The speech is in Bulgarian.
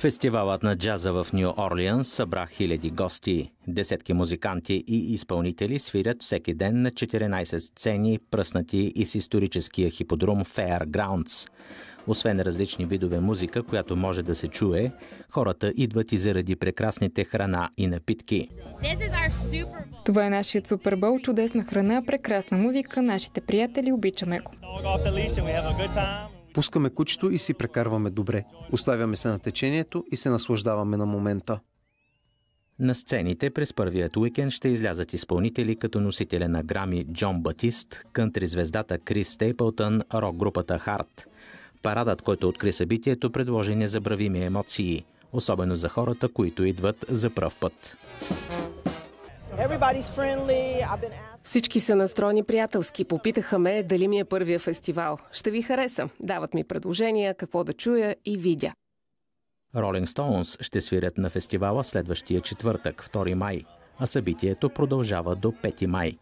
Фестивалът на джаза в Нью Орлианс събра хиляди гости. Десетки музиканти и изпълнители свирят всеки ден на 14 сцени, пръснати и с историческия хиподрум Fairgrounds. Освен различни видове музика, която може да се чуе, хората идват и заради прекрасните храна и напитки. Това е нашият Супербол, чудесна храна, прекрасна музика, нашите приятели, обичаме го. Пускаме кучето и си прекарваме добре. Оставяме се на течението и се наслаждаваме на момента. На сцените през първият уикенд ще излязат изпълнители като носителя на грами Джон Батист, кънтри звездата Крис Стейпълтън, рок-групата Харт. Парадът, който откри събитието, предложи незабравими емоции, особено за хората, които идват за пръв път. Всички са настроени приятелски. Попитаха ме дали ми е първия фестивал. Ще ви хареса. Дават ми предложения, какво да чуя и видя. Rolling Stones ще свирят на фестивала следващия четвъртък, 2 май, а събитието продължава до 5 май.